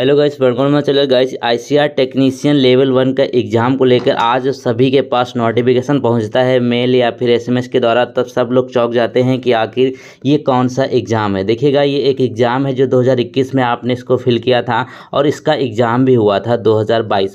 hello guys Badgaon में चले guys ICR technician level one का एग्ज़ाम को लेकर आज सभी के पास नोटिफिकेशन पहुंचता है मेल या फिर एसएमएस के द्वारा तब सब लोग चौंक जाते हैं कि आखिर ये कौन सा एग्ज़ाम है देखिएगा ये एक एग्ज़ाम है जो 2021 में आपने इसको फिल किया था और इसका एग्ज़ाम भी हुआ था दो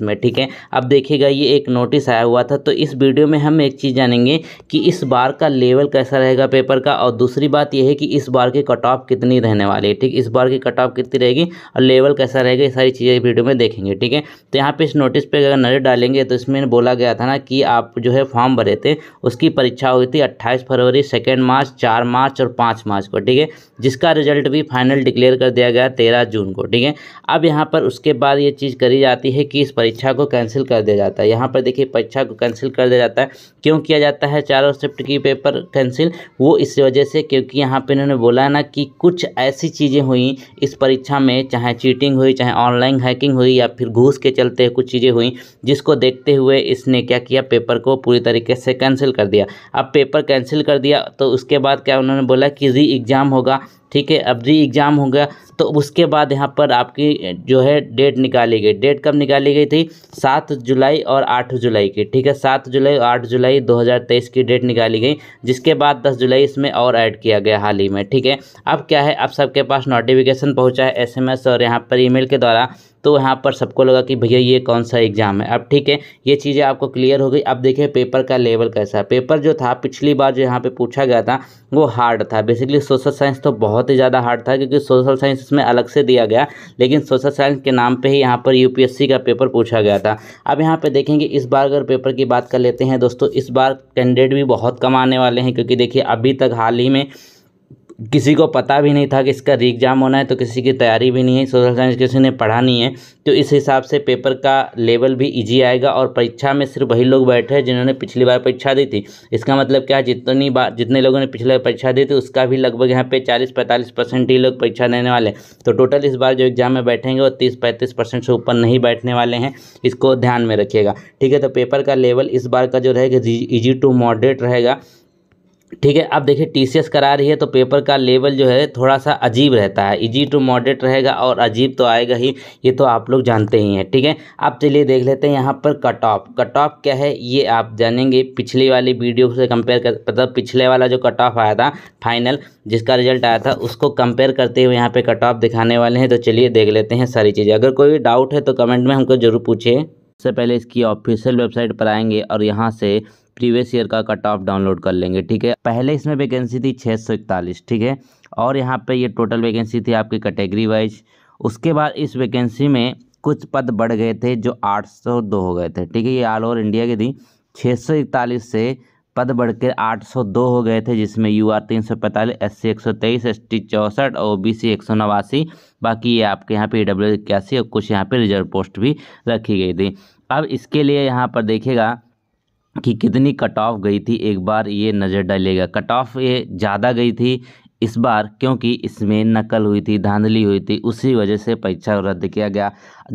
में ठीक है अब देखिएगा ये एक नोटिस आया हुआ था तो इस वीडियो में हम एक चीज़ जानेंगे कि इस बार का लेवल कैसा रहेगा पेपर का और दूसरी बात यह है कि इस बार की कट ऑफ कितनी रहने वाली है ठीक इस बार की कट ऑफ कितनी रहेगी और लेवल कैसा रहेगा जाएगा ये सारी चीज़ें वीडियो में देखेंगे ठीक है तो यहाँ पे इस नोटिस पे अगर नज़र डालेंगे तो इसमें बोला गया था ना कि आप जो है फॉर्म भरे थे उसकी परीक्षा हुई थी अट्ठाईस फरवरी सेकेंड मार्च चार मार्च और पाँच मार्च को ठीक है जिसका रिजल्ट भी फाइनल डिक्लेयर कर दिया गया तेरह जून को ठीक है अब यहाँ पर उसके बाद ये चीज़ करी जाती है कि इस परीक्षा को कैंसिल कर दिया जाता है यहाँ पर देखिए परीक्षा को कैंसिल कर दिया जाता है क्यों किया जाता है चारों शिफ्ट की पेपर कैंसिल वो इस वजह से क्योंकि यहाँ पर इन्होंने बोला ना कि कुछ ऐसी चीज़ें हुई इस परीक्षा में चाहे चीटिंग हुई चाहे ऑनलाइन हैकिंग हुई या फिर घूस के चलते कुछ चीज़ें हुई जिसको देखते हुए इसने क्या किया पेपर को पूरी तरीके से कैंसिल कर दिया अब पेपर कैंसिल कर दिया तो उसके बाद क्या उन्होंने बोला कि री एग्ज़ाम होगा ठीक है अब री एग्ज़ाम गया तो उसके बाद यहाँ पर आपकी जो है डेट निकाली गई डेट कब निकाली गई थी सात जुलाई और आठ जुलाई की ठीक है सात जुलाई और आठ जुलाई 2023 की डेट निकाली गई जिसके बाद दस जुलाई इसमें और ऐड किया गया हाल ही में ठीक है अब क्या है अब सबके पास नोटिफिकेशन पहुँचा है एस और यहाँ पर ई के द्वारा तो यहाँ पर सबको लगा कि भैया ये कौन सा एग्ज़ाम है अब ठीक है ये चीज़ें आपको क्लियर हो गई अब देखिए पेपर का लेवल कैसा है पेपर जो था पिछली बार जो यहाँ पे पूछा गया था वो हार्ड था बेसिकली सोशल साइंस तो बहुत बहुत ही ज़्यादा हार्ड था क्योंकि सोशल साइंस इसमें अलग से दिया गया लेकिन सोशल साइंस के नाम पर ही यहाँ पर यू का पेपर पूछा गया था अब यहाँ पर देखेंगे इस बार अगर पेपर की बात कर लेते हैं दोस्तों इस बार कैंडिडेट भी बहुत कम आने वाले हैं क्योंकि देखिए अभी तक हाल ही में किसी को पता भी नहीं था कि इसका री एग्ज़ाम होना है तो किसी की तैयारी भी नहीं है सोशल साइंस किसी ने पढ़ा नहीं है तो इस हिसाब से पेपर का लेवल भी इजी आएगा और परीक्षा में सिर्फ वही लोग बैठे हैं जिन्होंने पिछली बार परीक्षा दी थी इसका मतलब क्या है जितनी बार जितने लोगों ने पिछली बार परीक्षा दी थी उसका भी लगभग यहाँ पे चालीस पैंतालीस परसेंट ही लोग परीक्षा देने वाले हैं तो टोटल इस बार जो एग्ज़ाम में बैठेंगे वो तीस पैंतीस परसेंट से ऊपर नहीं बैठने वाले हैं इसको ध्यान में रखिएगा ठीक है तो पेपर का लेवल इस बार का जो रहेगा ईजी टू मॉडरेट रहेगा ठीक है अब देखिए टीसीएस करा रही है तो पेपर का लेवल जो है थोड़ा सा अजीब रहता है इजी टू मॉडरेट रहेगा और अजीब तो आएगा ही ये तो आप लोग जानते ही हैं ठीक है अब चलिए देख लेते हैं यहाँ पर कट ऑफ कट ऑफ क्या है ये आप जानेंगे पिछली वाली वीडियो से कंपेयर कर मतलब पिछले वाला जो कट ऑफ आया था फाइनल जिसका रिजल्ट आया था उसको कंपेयर करते हुए यहाँ पर कट ऑफ दिखाने वाले हैं तो चलिए देख लेते हैं सारी चीज़ें अगर कोई डाउट है तो कमेंट में हमको ज़रूर पूछिए सबसे पहले इसकी ऑफिशियल वेबसाइट पर आएंगे और यहाँ से प्रीवियस ईयर का कट ऑफ डाउनलोड कर लेंगे ठीक है पहले इसमें वैकेंसी थी छः ठीक है और यहाँ पे ये टोटल वैकेंसी थी आपकी कैटेगरी वाइज उसके बाद इस वैकेंसी में कुछ पद बढ़ गए थे जो 802 हो गए थे ठीक है ये ऑल ओवर इंडिया की थी इकतालीस से पद सौ दो हो गए थे जिसमें यू आर तीन सौ पैंतालीस एस सी एक सौ तेईस एस टी चौंसठ ओ बी सी एक सौ नवासी बाकी ये आपके यहाँ पे डब्ल्यू e इक्यासी और कुछ यहाँ पे रिजर्व पोस्ट भी रखी गई थी अब इसके लिए यहाँ पर देखिएगा कि कितनी कट ऑफ गई थी एक बार ये नज़र डालिएगा कट ऑफ ये ज़्यादा गई थी इस बार क्योंकि इसमें नकल हुई थी धांधली हुई थी उसी वजह से परीक्षा रद्द किया गया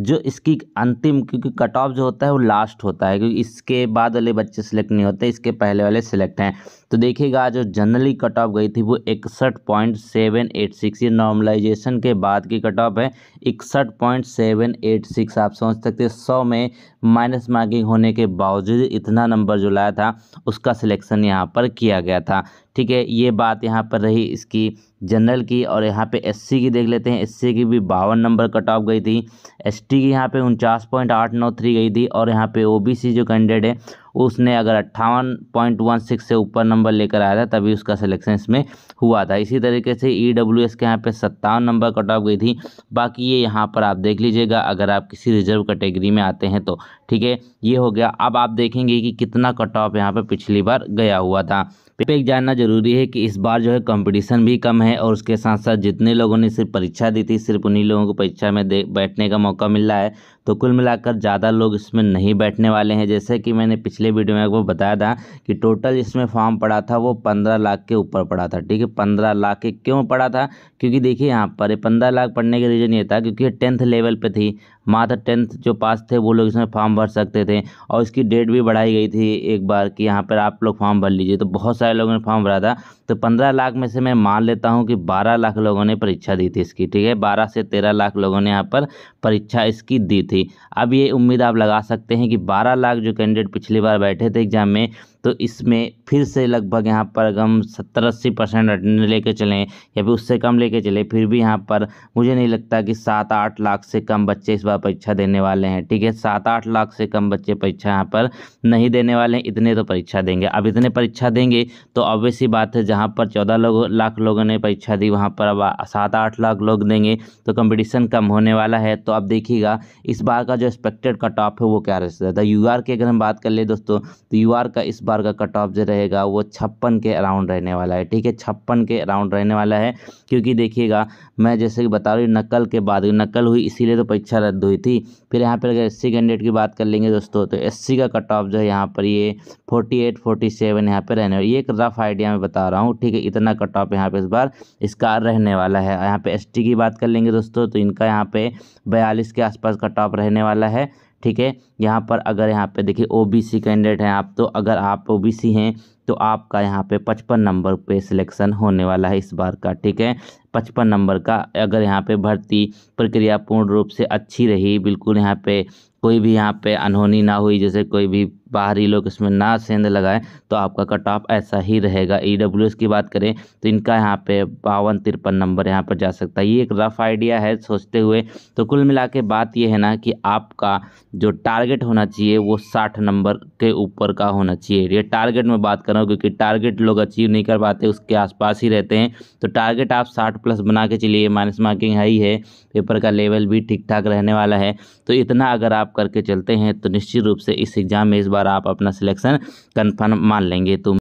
जो इसकी अंतिम क्योंकि कट ऑफ जो होता है वो लास्ट होता है क्योंकि इसके बाद वाले बच्चे सिलेक्ट नहीं होते इसके पहले वाले सिलेक्ट हैं तो देखिएगा जो जनरली कट ऑफ गई थी वो इकसठ पॉइंट सेवन एट सिक्स ये नॉर्मलाइजेशन के बाद की कट ऑफ है इकसठ पॉइंट सेवन एट सिक्स आप समझ सकते हैं सौ में माइनस मार्किंग होने के बावजूद इतना नंबर जो लाया था उसका सिलेक्शन यहाँ पर किया गया था ठीक है ये बात यहाँ पर रही इसकी जनरल की और यहाँ पे एससी की देख लेते हैं एससी की भी बावन नंबर कट ऑफ गई थी एसटी की यहाँ पे उनचास पॉइंट आठ नौ थ्री गई थी और यहाँ पे ओबीसी जो कैंडिडेट है उसने अगर अट्ठावन पॉइंट वन सिक्स से ऊपर नंबर लेकर आया था तभी उसका सिलेक्शन इसमें हुआ था इसी तरीके से ई डब्ल्यू एस के यहाँ पर सत्तावन नंबर कट ऑफ गई थी बाकी ये यहाँ पर आप देख लीजिएगा अगर आप किसी रिजर्व कैटेगरी में आते हैं तो ठीक है ये हो गया अब आप देखेंगे कि कितना कट ऑफ यहाँ पर पिछली बार गया हुआ था एक जानना जरूरी है कि इस बार जो है कंपटीशन भी कम है और उसके साथ साथ जितने लोगों ने सिर्फ परीक्षा दी थी सिर्फ उन्हीं लोगों को परीक्षा में बैठने का मौका मिल रहा है तो कुल मिलाकर ज़्यादा लोग इसमें नहीं बैठने वाले हैं जैसे कि मैंने पिछले वीडियो में आपको बताया था कि टोटल इसमें फॉर्म पड़ा था वो पंद्रह लाख के ऊपर पड़ा था ठीक है पंद्रह लाख के क्यों पड़ा था क्योंकि देखिए यहाँ पर पंद्रह लाख पढ़ने का रीज़न ये था क्योंकि टेंथ लेवल पर थी मात्र टेंथ जो पास थे वो लोग इसमें फॉर्म भर सकते थे और इसकी डेट भी बढ़ाई गई थी एक बार कि यहाँ पर आप लोग फॉर्म भर लीजिए तो बहुत सारे सारे लोगों ने फॉर्म भरा था तो पंद्रह लाख में से मैं मान लेता हूँ कि बारह लाख लोगों ने परीक्षा दी थी इसकी ठीक है बारह से तेरह लाख लोगों ने यहाँ पर परीक्षा इसकी दी थी अब ये उम्मीद आप लगा सकते हैं कि बारह लाख जो कैंडिडेट पिछली बार बैठे थे एग्जाम में तो इसमें फिर से लगभग यहाँ पर हम सत्तर अस्सी परसेंट अटेंडेंस ले कर चलें या फिर उससे कम लेके चले फिर भी यहाँ पर मुझे नहीं लगता कि सात आठ लाख से कम बच्चे इस बार परीक्षा देने वाले हैं ठीक है सात आठ लाख से कम बच्चे परीक्षा यहाँ पर नहीं देने वाले हैं इतने तो परीक्षा देंगे अब इतने परीक्षा देंगे तो ऑब्वियस ही बात है जहाँ पर चौदह लोग लाख लोगों ने परीक्षा दी वहाँ पर अब सात आठ लाख लोग देंगे तो कंपटीशन कम होने वाला है तो अब देखिएगा इस बार का जो एक्सपेक्टेड कट ऑफ है वो क्या सकता है यू आर की अगर हम बात कर ले दोस्तों तो यू आर का इस बार का कट ऑफ जो रहेगा वो छप्पन के अराउंड रहने वाला है ठीक है छप्पन के अराउंड रहने वाला है क्योंकि देखिएगा मैं जैसे कि बता रही हूँ नकल के बाद नकल हुई इसीलिए तो परीक्षा रद्द हुई थी फिर यहाँ पर अगर एस कैंडिडेट की बात कर लेंगे दोस्तों तो एस का कट ऑफ जो है यहाँ पर ये फोर्टी एट फोर्टी सेवन यहाँ पर रहने वाला ये एक रफ आइडिया मैं बता रहा हूँ ठीक है इतना कट ऑफ यहाँ पर इस बार इसका रहने वाला है यहाँ पर एस की बात कर लेंगे दोस्तों तो इनका यहाँ पर बयालीस के आसपास कट ऑफ रहने वाला है ठीक है यहाँ पर अगर यहाँ पे देखिए ओबीसी कैंडिडेट हैं आप तो अगर आप ओबीसी हैं तो आपका यहाँ पे पचपन नंबर पे सिलेक्शन होने वाला है इस बार का ठीक है पचपन नंबर का अगर यहाँ पे भर्ती प्रक्रिया पूर्ण रूप से अच्छी रही बिल्कुल यहाँ पे कोई भी यहाँ पे अनहोनी ना हुई जैसे कोई भी बाहरी लोग इसमें ना सेंध लगाए तो आपका कट ऑफ ऐसा ही रहेगा ई डब्ल्यू एस की बात करें तो इनका यहाँ पे बावन तिरपन नंबर यहाँ पर जा सकता है ये एक रफ आइडिया है सोचते हुए तो कुल मिला के बात ये है ना कि आपका जो टारगेट होना चाहिए वो साठ नंबर के ऊपर का होना चाहिए ये टारगेट में बात करूँ हो क्योंकि टारगेट लोग अचीव नहीं कर पाते उसके आसपास ही रहते हैं तो टारगेट आप साठ प्लस बना के चलिए माइनस मार्किंग हाई है पेपर का लेवल भी ठीक ठाक रहने वाला है तो इतना अगर आप करके चलते हैं तो निश्चित रूप से इस एग्ज़ाम में इस बार आप अपना सिलेक्शन कन्फर्म मान लेंगे तो